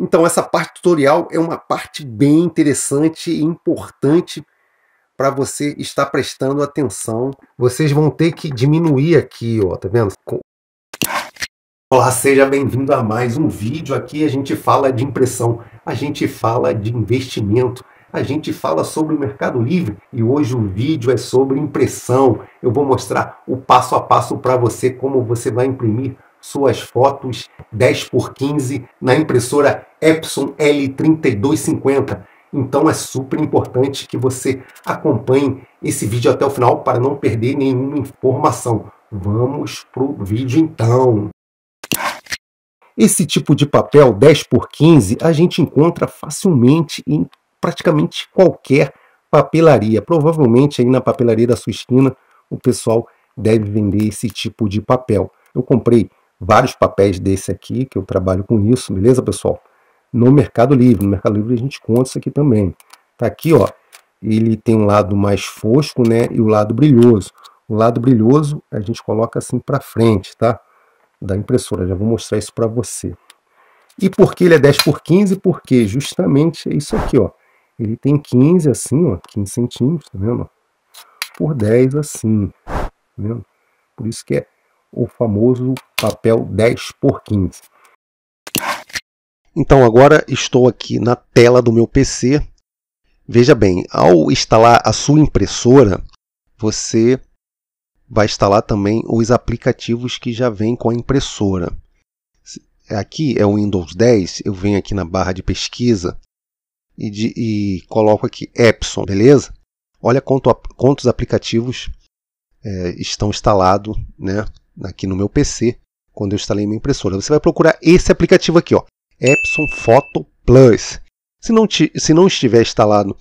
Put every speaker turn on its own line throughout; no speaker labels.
Então essa parte tutorial é uma parte bem interessante e importante para você estar prestando atenção. Vocês vão ter que diminuir aqui, ó, tá vendo? Olá, seja bem-vindo a mais um vídeo. Aqui a gente fala de impressão, a gente fala de investimento, a gente fala sobre o Mercado Livre e hoje o vídeo é sobre impressão. Eu vou mostrar o passo a passo para você como você vai imprimir suas fotos 10 por 15 na impressora Epson L3250. Então é super importante que você acompanhe esse vídeo até o final para não perder nenhuma informação. Vamos para o vídeo então. Esse tipo de papel 10 por 15 a gente encontra facilmente em praticamente qualquer papelaria. Provavelmente aí na papelaria da sua esquina o pessoal deve vender esse tipo de papel. Eu comprei vários papéis desse aqui, que eu trabalho com isso, beleza, pessoal? No Mercado Livre, no Mercado Livre a gente conta isso aqui também. Tá aqui, ó, ele tem um lado mais fosco, né, e o lado brilhoso. O lado brilhoso a gente coloca assim para frente, tá? Da impressora, já vou mostrar isso para você. E por que ele é 10 por 15? Porque justamente é isso aqui, ó. Ele tem 15 assim, ó, 15 centímetros, tá vendo? Por 10 assim, tá vendo? Por isso que é o famoso papel 10 por 15. Então agora estou aqui na tela do meu PC. Veja bem, ao instalar a sua impressora, você vai instalar também os aplicativos que já vêm com a impressora. Aqui é o Windows 10, eu venho aqui na barra de pesquisa e, de, e coloco aqui Epson, beleza? Olha quanto, quantos aplicativos é, estão instalados né, aqui no meu PC, quando eu instalei minha impressora. Você vai procurar esse aplicativo aqui, ó, Epson Photo Plus. Se não, te, se não estiver instalado,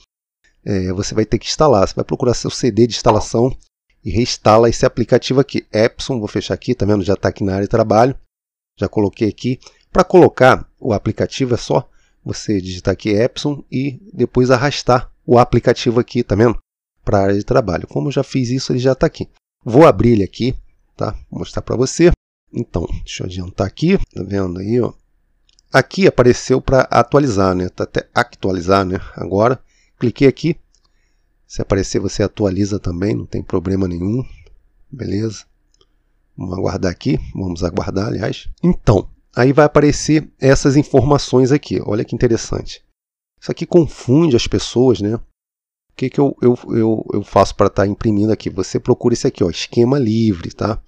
é, você vai ter que instalar. Você vai procurar seu CD de instalação e reinstala esse aplicativo aqui. Epson, vou fechar aqui, tá vendo? Já está aqui na área de trabalho. Já coloquei aqui. Para colocar o aplicativo é só você digitar aqui Epson e depois arrastar o aplicativo aqui, tá vendo? Para a área de trabalho. Como eu já fiz isso, ele já está aqui. Vou abrir ele aqui tá? Vou mostrar para você. Então, deixa eu adiantar aqui, tá vendo aí, ó. Aqui apareceu para atualizar, né? Tá até atualizar, né? Agora, cliquei aqui. Se aparecer, você atualiza também, não tem problema nenhum. Beleza? Vamos aguardar aqui, vamos aguardar, aliás. Então, aí vai aparecer essas informações aqui. Olha que interessante. Isso aqui confunde as pessoas, né? que, que eu, eu, eu, eu faço para estar tá imprimindo aqui? Você procura esse aqui, ó, esquema livre, tá?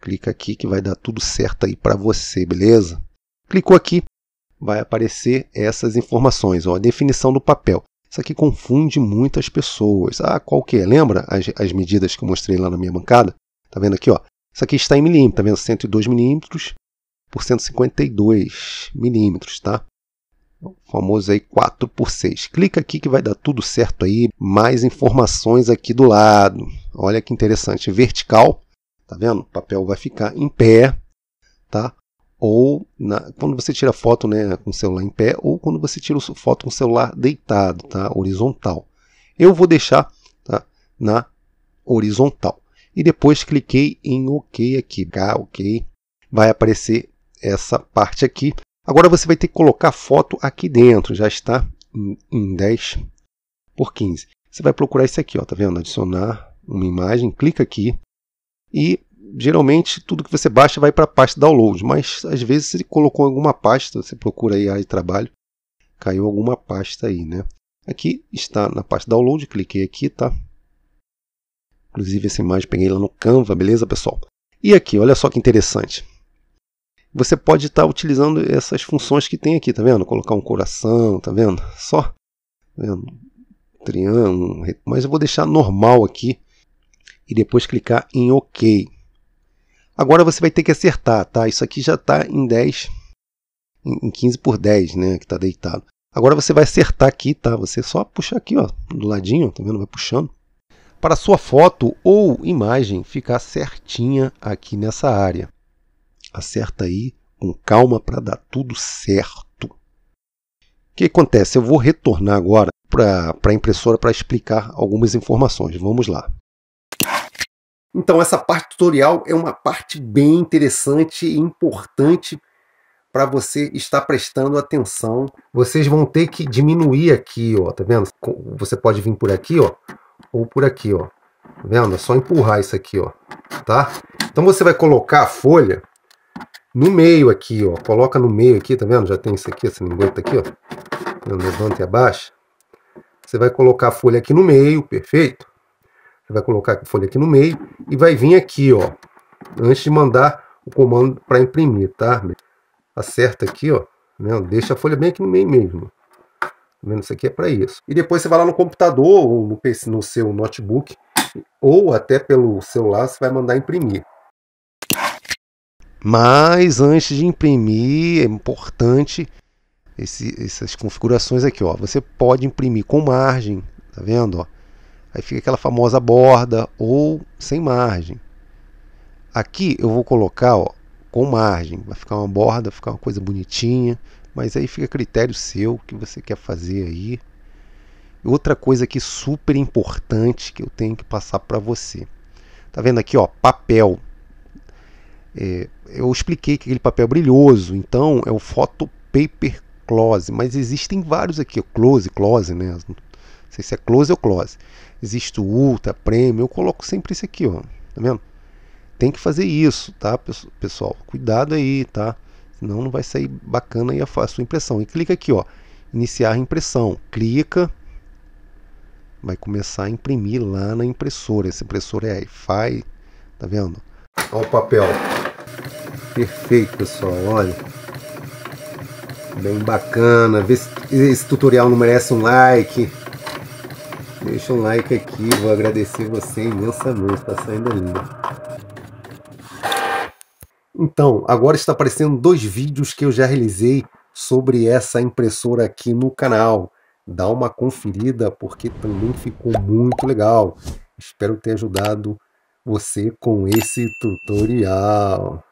Clica aqui que vai dar tudo certo aí para você, beleza? Clicou aqui, vai aparecer essas informações, ó, a definição do papel. Isso aqui confunde muitas pessoas. Ah, qual que é? Lembra as, as medidas que eu mostrei lá na minha bancada? Tá vendo aqui, ó? Isso aqui está em milímetros, tá vendo? 102 milímetros por 152 milímetros, tá? famoso aí 4 por 6. Clica aqui que vai dar tudo certo aí, mais informações aqui do lado. Olha que interessante, vertical, tá vendo? O papel vai ficar em pé, tá? Ou na, quando você tira foto né, com o celular em pé, ou quando você tira foto com o celular deitado, tá? Horizontal. Eu vou deixar tá, na horizontal. E depois cliquei em OK aqui, OK. Vai aparecer essa parte aqui Agora você vai ter que colocar a foto aqui dentro, já está em 10 por 15. Você vai procurar isso aqui, ó, tá vendo? Adicionar uma imagem, clica aqui e geralmente tudo que você baixa vai para a pasta download, mas às vezes você colocou alguma pasta, você procura aí a área de trabalho, caiu alguma pasta aí, né? Aqui está na pasta download, cliquei aqui, tá? Inclusive essa imagem peguei lá no Canva, beleza, pessoal? E aqui, olha só que interessante você pode estar tá utilizando essas funções que tem aqui, tá vendo? Colocar um coração, tá vendo? Só, tá vendo? triângulo, mas eu vou deixar normal aqui e depois clicar em OK. Agora você vai ter que acertar, tá? Isso aqui já está em 10, em 15 por 10, né? Que está deitado. Agora você vai acertar aqui, tá? Você só puxar aqui, ó, do ladinho, tá vendo? Vai puxando. Para sua foto ou imagem ficar certinha aqui nessa área acerta aí com calma para dar tudo certo. O que acontece? Eu vou retornar agora para a impressora para explicar algumas informações. Vamos lá. Então, essa parte tutorial é uma parte bem interessante e importante para você estar prestando atenção. Vocês vão ter que diminuir aqui, ó, tá vendo? Você pode vir por aqui, ó, ou por aqui, ó. Tá vendo? É só empurrar isso aqui, ó, tá? Então você vai colocar a folha no meio aqui, ó. Coloca no meio aqui, tá vendo? Já tem isso aqui, essa lingueta aqui, ó. Levanta e abaixa. Você vai colocar a folha aqui no meio, perfeito? Você vai colocar a folha aqui no meio e vai vir aqui, ó. Antes de mandar o comando para imprimir, tá? Acerta aqui, ó. Né? Deixa a folha bem aqui no meio mesmo. Tá vendo? Isso aqui é para isso. E depois você vai lá no computador ou no, PC, no seu notebook ou até pelo celular, você vai mandar imprimir. Mas antes de imprimir, é importante esse, essas configurações aqui, ó. Você pode imprimir com margem, tá vendo, ó? Aí fica aquela famosa borda ou sem margem. Aqui eu vou colocar, ó, com margem. Vai ficar uma borda, vai ficar uma coisa bonitinha, mas aí fica critério seu que você quer fazer aí. Outra coisa aqui super importante que eu tenho que passar para você. Tá vendo aqui, ó, papel. É, eu expliquei que aquele papel é brilhoso, então é o photo paper close, mas existem vários aqui, close, close, né? Não sei se é close ou close. Existe o ultra, premium, eu coloco sempre esse aqui, ó. Tá vendo? Tem que fazer isso, tá, pessoal? Cuidado aí, tá? Senão não vai sair bacana aí a sua impressão. E clica aqui, ó, iniciar a impressão. Clica, vai começar a imprimir lá na impressora. Essa impressora é a Hi-Fi, tá vendo? Olha o papel perfeito, pessoal. Olha, bem bacana. Vê se esse tutorial não merece um like. Deixa um like aqui, vou agradecer você imensamente, tá saindo lindo. Então, agora está aparecendo dois vídeos que eu já realizei sobre essa impressora aqui no canal. Dá uma conferida porque também ficou muito legal. Espero ter ajudado você com esse tutorial.